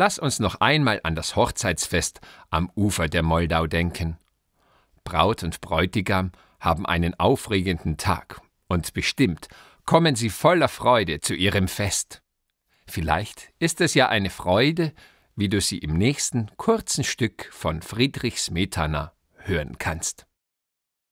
Lass uns noch einmal an das Hochzeitsfest am Ufer der Moldau denken. Braut und Bräutigam haben einen aufregenden Tag und bestimmt kommen sie voller Freude zu ihrem Fest. Vielleicht ist es ja eine Freude, wie du sie im nächsten kurzen Stück von Friedrich Smetana hören kannst.